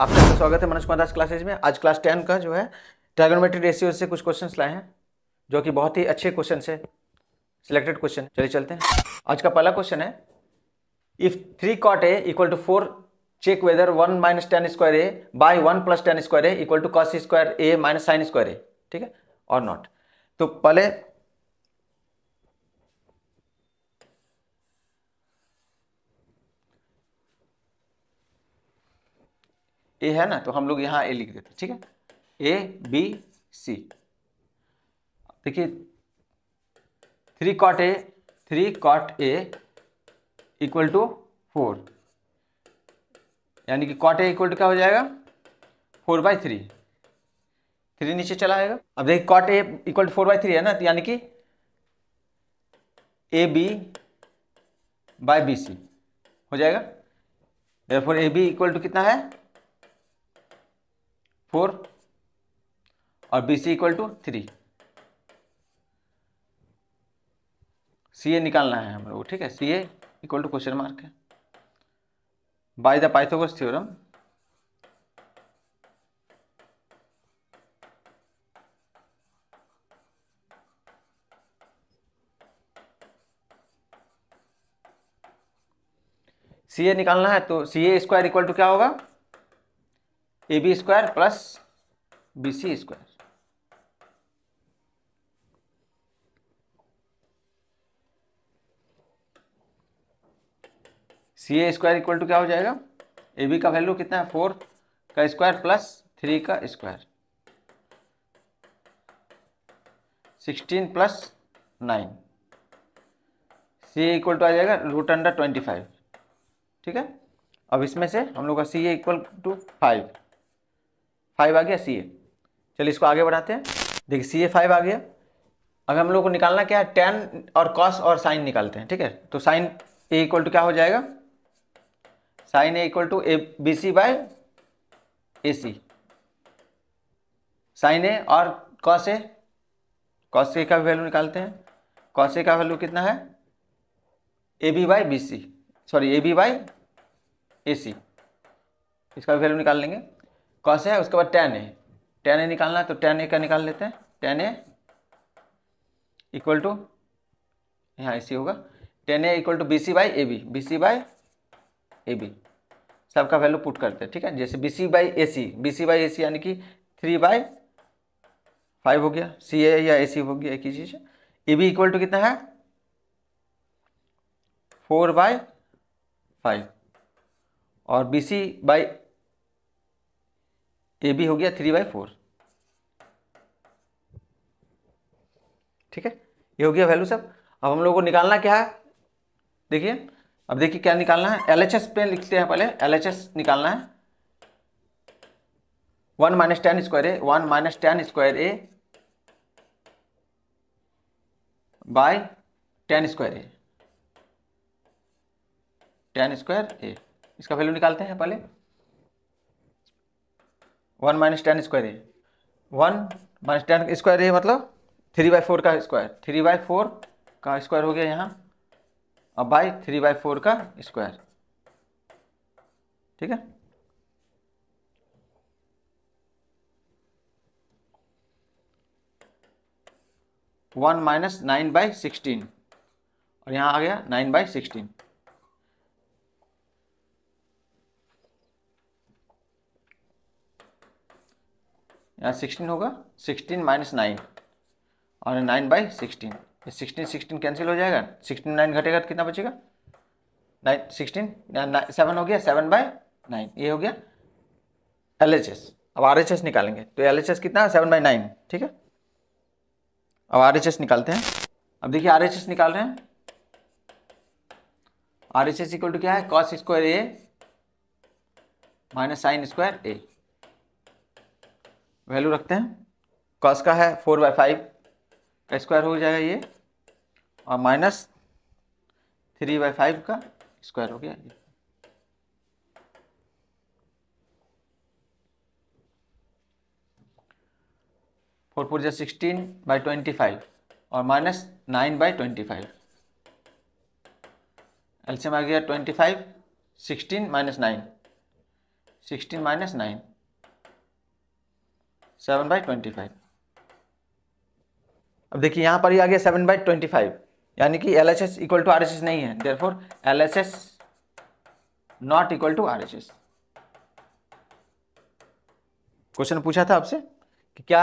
आप सबका स्वागत है मनोज कुमार दास क्लासेज में आज क्लास टेन का जो है ट्राइगोनोमेट्रिक रेशियो से कुछ क्वेश्चंस लाए हैं जो कि बहुत ही अच्छे क्वेश्चन है सिलेक्टेड क्वेश्चन चलिए चलते हैं आज का पहला क्वेश्चन है if three cot A equal to four check whether one minus tan square A by one plus tan square A equal to cos square A minus sine square A ठीक है और नॉट तो पहले ए है ना तो हम लोग यहाँ ए लिख देते ठीक है ए बी सी देखिए three cot A three cot A equal to four यानी कि कॉट ए इक्वल टू क्या हो जाएगा फोर बाई थ्री थ्री नीचे चला आएगा अब देखिए cot A equal to four by three है ना तो यानी कि A B by B C हो जाएगा four A B equal to कितना है फोर और B C equal to three C A निकालना है हम लोग ठीक है C A equal to question mark है by the Pythagoras theorem C A निकालना है तो C A square equal to क्या होगा A B square plus B C square C A square equal to क्या हो जाएगा ए बी का वैल्यू कितना है फोर का स्क्वायर प्लस थ्री का square sixteen plus nine C A equal to आ जाएगा रूट अंडर ट्वेंटी फाइव ठीक है अब इसमें से हम लोग का C A equal to five five आ गया सी ए चलिए इसको आगे बढ़ाते हैं देखिए सी ए फाइव आ गया अगर हम लोग को निकालना क्या है टेन और कॉस और साइन निकालते हैं ठीक है तो साइन ए इक्वल टू क्या हो जाएगा sine A equal to A B C by A C sine A और कॉस ए कॉस ए का वैल्यू निकालते हैं कॉस ए का वैल्यू कितना है A B by B C sorry A B by A C इसका value निकाल लेंगे कॉस है उसके बाद टेन ए टेन ए निकालना है तो टेन ए का निकाल लेते हैं टेन ए इक्वल टू यहाँ इसी होगा tan A equal to B C by A B B C by A B सबका वैल्यू पुट करते हैं ठीक है जैसे B C by A C B C by A C यानी कि थ्री बाई फाइव हो गया सी ए या ए सी हो गया एक ही चीज़ ए बी इक्वल टू कितना है फोर बाई फाइव और B C by A B हो गया थ्री बाई फोर ठीक है ये हो गया वैल्यू सब अब हम लोगों को निकालना क्या है देखिए अब देखिए क्या निकालना है एल एच एस पे लिखते हैं पहले एल एच एस निकालना है one minus tan square A one minus tan square A by tan square A tan square A इसका वैल्यू निकालते हैं पहले one minus tan square A one minus tan square A मतलब three by four का square three by four का square हो गया यहाँ और बाई थ्री बाई फोर का स्क्वायर ठीक है one minus nine by sixteen और यहाँ आ गया नाइन बाई सिक्सटीन यहाँ सिक्सटीन होगा सिक्सटीन माइनस नाइन और nine by sixteen sixteen sixteen cancel हो जाएगा सिक्सटीन नाइन घटेगा तो कितना बचेगा नाइन सिक्सटीन सेवन हो गया सेवन बाय नाइन ये हो गया एल एच एस अब आर एच एस निकालेंगे तो एल एच एस कितना सेवन बाई नाइन ठीक है अब आर एच एस निकालते हैं अब देखिए आर एच एस निकाल रहे हैं R H S equal to क्या है cos square A minus sine square A value रखते हैं कॉस का है फोर बाई फाइव का स्क्वायर हो जाएगा ये और माइनस थ्री बाई फाइव का स्क्वायर हो गया ये फोर फोर जो सिक्सटीन बाई ट्वेंटी फाइव और minus nine by twenty five एल्सियम आ गया twenty five sixteen minus nine sixteen minus nine seven by twenty five अब देखिए यहाँ पर ही आ गया सेवन बाई ट्वेंटी फाइव यानी कि L H S equal to R H S नहीं है therefore L H S not equal to R H S question पूछा था आपसे कि क्या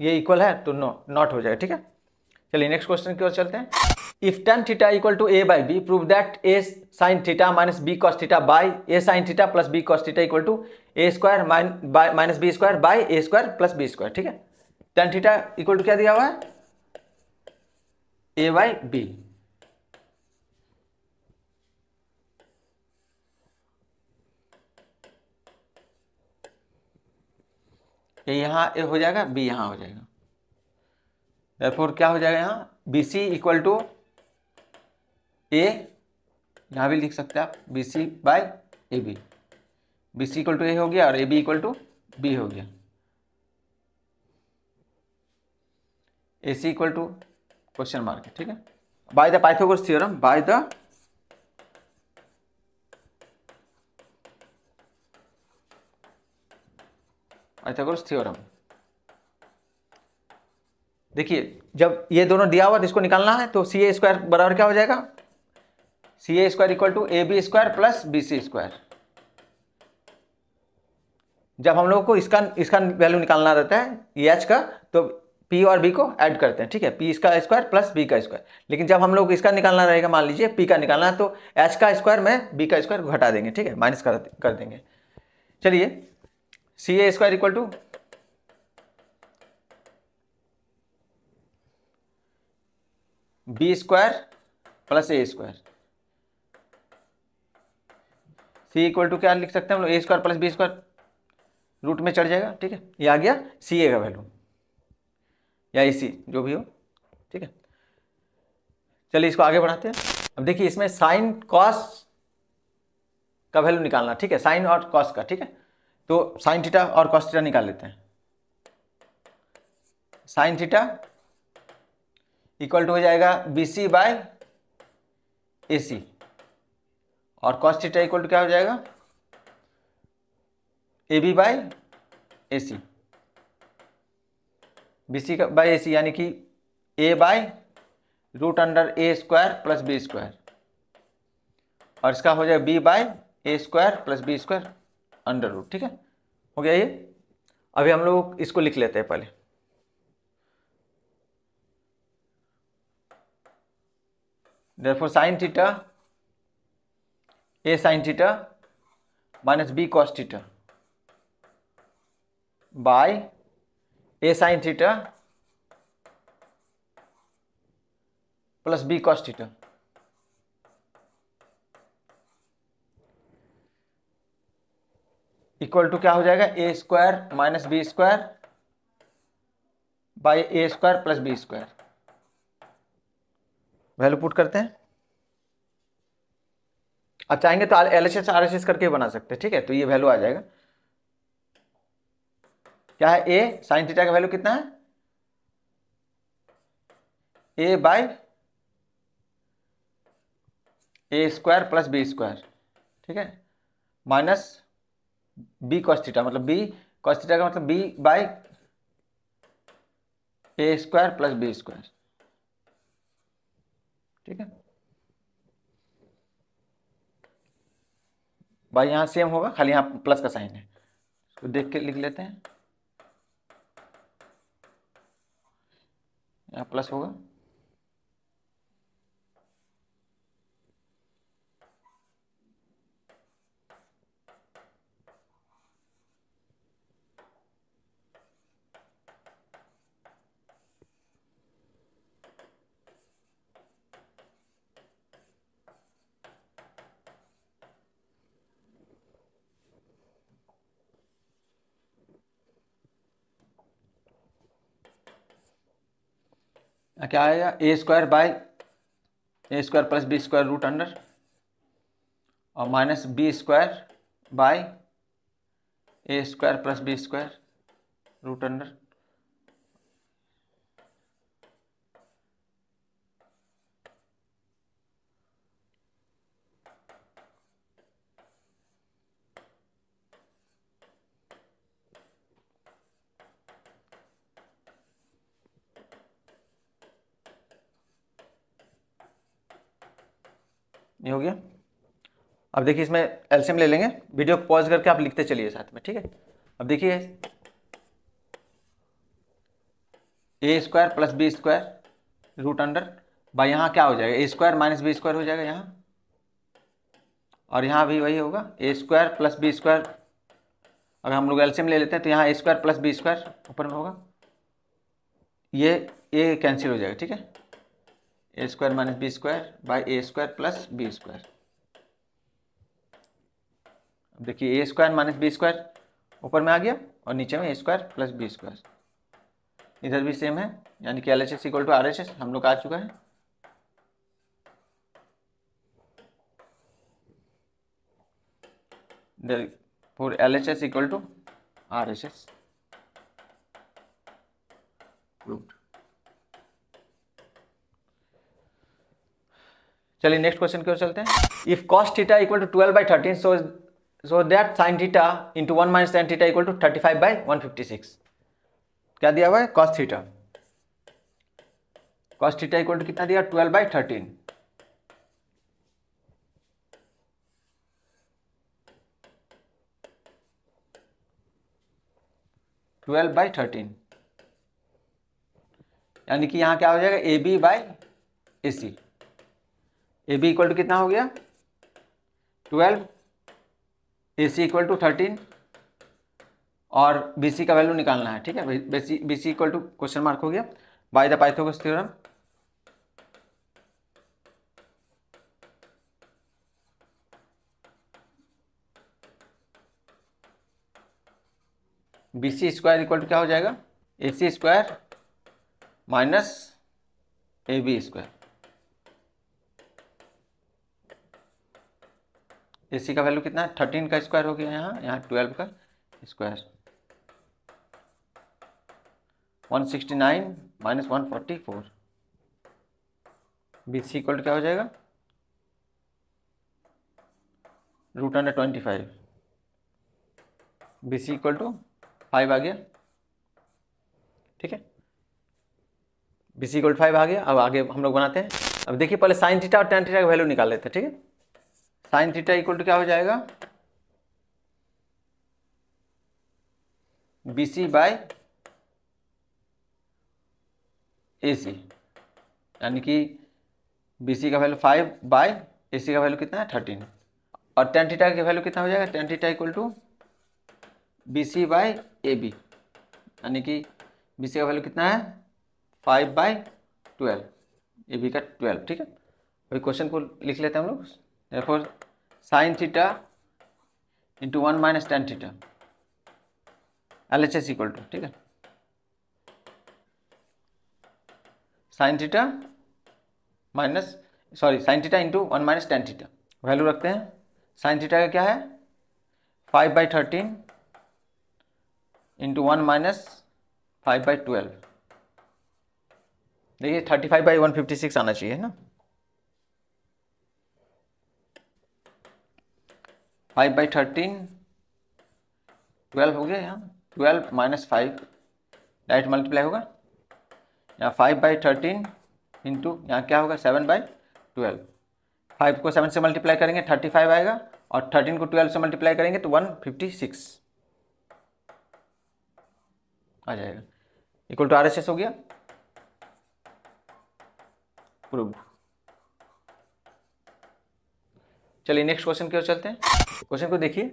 ये इक्वल है तो नो नॉट हो जाएगा ठीक है चलिए नेक्स्ट क्वेश्चन की ओर चलते हैं If tan theta equal to a by b, prove that a sin theta minus b cos theta by a sin theta plus b cos theta equal to a square min, by minus B square by A square plus B square ठीक है tan theta equal to क्या दिया हुआ है ए by B यहाँ ए हो जाएगा B यहाँ हो जाएगा फोर क्या हो जाएगा यहाँ B C equal to A यहाँ भी लिख सकते हैं आप B C by A B B C equal to A हो गया और A B equal to B हो गया A C equal to question mark ठीक है by the Pythagoras theorem by the Pythagoras theorem देखिए जब ये दोनों दिया हुआ है तो इसको निकालना है तो सी ए स्क्वायर बराबर क्या हो जाएगा C A square equal to A B square plus B C square जब हम लोग को इसका इसका वैल्यू निकालना रहता है ई e एच का तो पी और बी को ऐड करते हैं ठीक है पी इसका स्क्वायर प्लस बी का स्क्वायर लेकिन जब हम लोग इसका निकालना रहेगा मान लीजिए पी का निकालना तो एच का स्क्वायर में बी का स्क्वायर को घटा देंगे ठीक है माइनस कर कर देंगे चलिए C A square equal to B square plus A square C equal to क्या लिख सकते हैं हम लोग A square plus B square root में चढ़ जाएगा ठीक है ये आ गया सी ए का वैल्यू या ए सी जो भी हो ठीक है चलिए इसको आगे बढ़ाते हैं अब देखिए इसमें साइन कॉस का वैल्यू निकालना ठीक है साइन और कॉस का ठीक है तो साइन थीटा और कॉस थीटा निकाल लेते हैं साइन थीटा इक्वल टू हो जाएगा बी सी बाय ए सी और कॉस थीटा इक्वल टू क्या हो जाएगा A B by A C B C का बाई ए सी यानी कि A by root under A square plus B square और इसका हो जाएगा B by A square plus B square under root ठीक है हो गया ये अभी हम लोग इसको लिख लेते हैं पहले therefore sin theta A sine theta minus B cos theta by A sine theta plus B cos theta equal to क्या हो जाएगा A square minus B square by A square plus B square value put करते हैं आप चाहेंगे तो L H S R S S करके बना सकते हैं ठीक है तो ये वैल्यू आ जाएगा क्या है ए साइन थीटा का वैल्यू कितना है A by A square plus B square ठीक है माइनस बी कॉस्टिटा मतलब बी कॉस्टिटा का मतलब B by A square plus B square ठीक है भाई यहाँ सेम होगा खाली यहाँ प्लस का साइन है तो देख के लिख लेते हैं यहाँ प्लस होगा क्या आएगा A square by A square plus B square root under और minus B square by A square plus B square root under ये हो गया अब देखिए इसमें एल्सियम ले लेंगे वीडियो को पॉज करके आप लिखते चलिए साथ में ठीक है अब देखिए A square plus B square root under by यहाँ क्या हो जाएगा A square minus B square हो जाएगा यहाँ और यहाँ भी वही होगा A square plus B square अगर हम लोग एल्सियम ले लेते हैं तो यहाँ A square plus B square ऊपर में होगा ये ए कैंसिल हो जाएगा ठीक है A square minus B square by A square plus B square देखिए A square minus B square ऊपर में आ गया और नीचे में A square plus B square इधर भी सेम है यानी कि L H S equal to R H S हम लोग आ चुका है L H S equal to R H S proved. चलिए नेक्स्ट क्वेश्चन की ओर चलते हैं if cost theta equal to twelve by thirteen so so that sine theta into one minus sine theta equal to thirty five by one fifty six क्या दिया हुआ है cos theta cos theta equal to कितना दिया twelve by thirteen twelve by thirteen यानी कि यहां क्या हो जाएगा A B by A C A B equal to कितना हो गया twelve A C equal to thirteen और बी सी का वैल्यू निकालना है ठीक है B C equal to question mark हो गया by the Pythagoras theorem B C square equal to क्या हो जाएगा A C square minus A B square A C का वैल्यू कितना है थर्टीन का स्क्वायर हो गया यहाँ यहाँ ट्वेल्व का square one sixty nine minus one forty four B C equal क्या हो जाएगा root under twenty five B C equal to five आ गया ठीक है बी सी इक्वल फाइव आ गया अब आगे हम लोग बनाते हैं अब देखिए पहले साइन थीटा और टेन थीटा का वैल्यू निकाल लेते हैं ठीक है साइन थीटा इक्वल टू क्या हो जाएगा B C by A C यानी कि बी सी का value five by A C का वैल्यू कितना है थर्टीन और टेन थीटा का वैल्यू कितना हो जाएगा tan theta equal to B C by A B यानी कि बी सी का वैल्यू कितना है five by twelve A B का ट्वेल्व ठीक है अभी क्वेश्चन को लिख लेते हैं हम लोग therefore sin theta into one minus tan theta L H S equal to ठीक है sine theta minus sorry sine theta into one minus tan theta value रखते हैं साइन थीटा का क्या है five by thirteen into one minus five by twelve देखिए thirty five by one fifty six आना चाहिए ना फाइव बाई थर्टीन ट्वेल्व हो गया यहाँ twelve minus five direct multiply होगा यहाँ फाइव बाई थर्टीन इंटू यहाँ क्या होगा सेवन बाई ट्वेल्व फाइव को सेवन से मल्टीप्लाई करेंगे थर्टी फाइव आएगा और थर्टीन को ट्वेल्व से मल्टीप्लाई करेंगे तो वन फिफ्टी सिक्स आ जाएगा equal to R S S हो गया प्रूफ चलिए नेक्स्ट क्वेश्चन की ओर चलते हैं क्वेश्चन को देखिए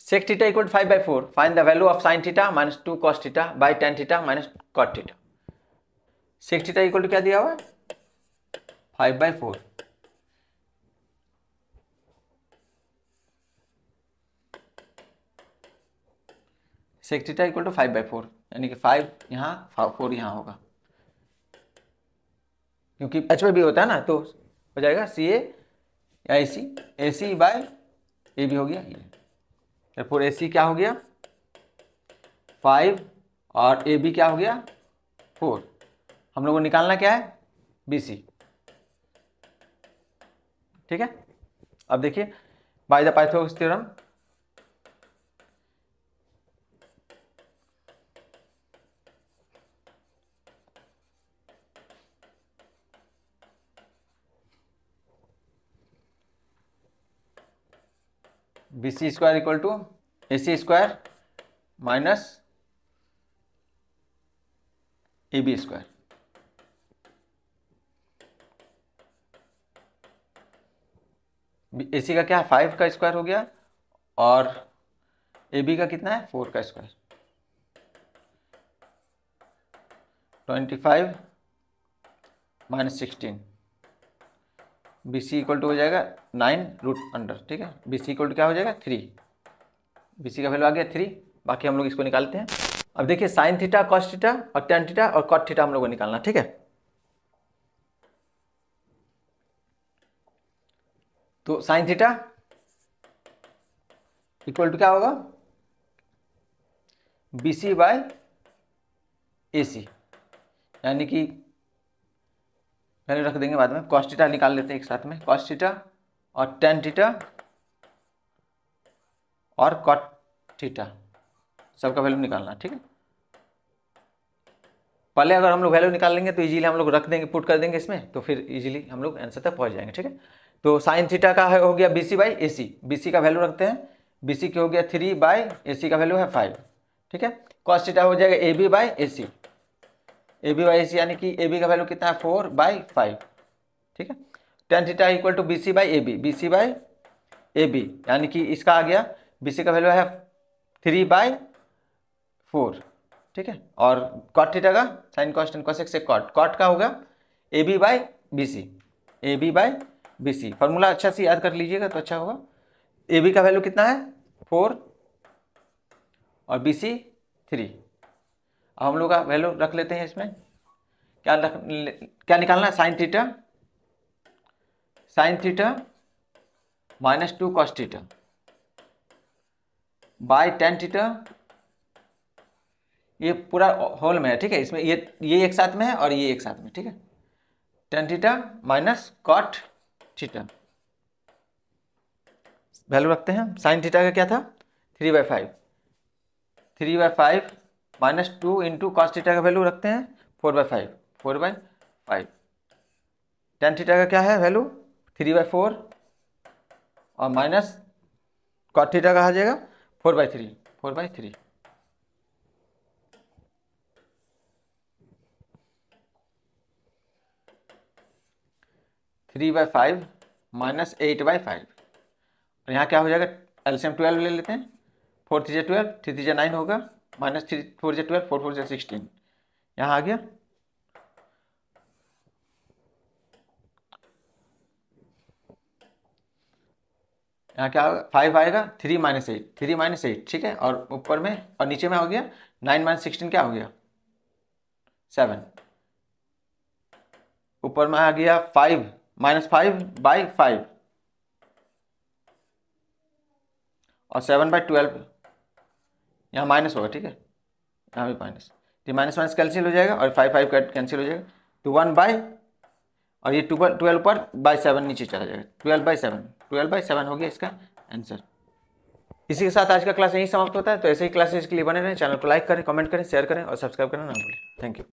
sec theta equal five by four find the value of sine theta minus two cos theta by tan theta minus cot theta sec theta equal to क्या दिया हुआ है five by four sec theta equal to five by four यानी कि five यहाँ four यहाँ होगा क्योंकि एच में भी होता है ना तो हो जाएगा सी ए या ए C A C by A B हो गया ये फोर ए सी क्या हो गया फाइव और ए बी क्या हो गया फोर हम लोगों को निकालना क्या है बी सी ठीक है अब देखिए by the Pythagoras theorem B C square equal to A C square minus A B square A C का क्या फाइव का स्क्वायर हो गया और ए बी का कितना है फोर का square twenty five minus sixteen B C equal to हो जाएगा नाइन रूट अंडर ठीक है बी सी इक्वल टू क्या हो जाएगा थ्री बी सी का वैल्यू आ गया थ्री बाकी हम लोग इसको निकालते हैं अब देखिए साइन थीटा कॉस थीटा और टेन थीटा और कॉट थीटा हम लोग को निकालना ठीक है तो साइन थीटा इक्वल टू क्या होगा B C by A C यानी कि वैल्यू रख देंगे बाद में कॉस्टिटा निकाल लेते हैं एक साथ में कॉस्टिटा और टेन टीटा और कॉट सबका वैल्यू निकालना ठीक है पहले अगर हम लोग वैल्यू निकाल लेंगे तो इजीली हम लोग रख देंगे पुट कर देंगे इसमें तो फिर इजीली हम लोग आंसर तक पहुंच जाएंगे ठीक है तो साइन थीटा का है हो गया B C by A C B C का वैल्यू रखते हैं बी सी के हो गया थ्री बाई ए सी का वैल्यू है फाइव ठीक है कॉस्टिटा हो जाएगा A B by A C A B by C यानी कि ए बी का वैल्यू कितना है फोर बाई फाइव ठीक है tan theta equal to B C by A B B C by A B यानी कि इसका आ गया बी सी का वैल्यू है थ्री बाई फोर ठीक है और कॉट थीटा का साइन कॉस्ट एंड कॉस से कॉट कॉट का होगा A B by B C A B by B C formula अच्छा से याद कर लीजिएगा तो अच्छा होगा ए बी का वैल्यू कितना है फोर और बी सी थ्री हम लोग का वैल्यू रख लेते हैं इसमें क्या रख क्या निकालना है sine theta sine theta minus two cos theta by tan theta ये पूरा होल में है ठीक है इसमें ये ये एक साथ में है और ये एक साथ में ठीक है tan theta minus cot theta value रखते हैं साइन थीटा का क्या था three by five three by five minus two into cos theta का वैल्यू रखते हैं four by five four by five tan theta का क्या है वैल्यू थ्री बाई फोर और माइनस कॉट थीटा का आ जाएगा four by three four by three three by five minus eight by five और यहाँ क्या हो जाएगा एल्शियम ट्वेल्व ले लेते हैं four three twelve three three nine होगा माइनस थ्री फोर जे ट्वेल्व फोर फोर जे सिक्सटीन यहाँ आ गया यहाँ क्या होगा फाइव आएगा three minus eight three minus eight ठीक है और ऊपर में और नीचे में हो गया नाइन माइनस सिक्सटीन क्या हो गया सेवन ऊपर में आ गया five minus five by five और सेवन बाई ट्वेल्व यहाँ माइनस होगा ठीक है यहाँ भी माइनस तो माइनस माइनस कैंसिल हो जाएगा और फाइव फाइव कैंसिल हो जाएगा टू वन बाय और ये ट्वेल्व ट्वेल्व पर बाई सेवन नीचे चला जाएगा twelve by seven twelve by seven हो गया इसका आंसर इसी के साथ आज का क्लास यहीं समाप्त होता है तो ऐसे ही क्लासेस के लिए बने रहें चैनल को लाइक करें कमेंट करें शेयर करें और सब्सक्राइब करना ना भूलें थैंक यू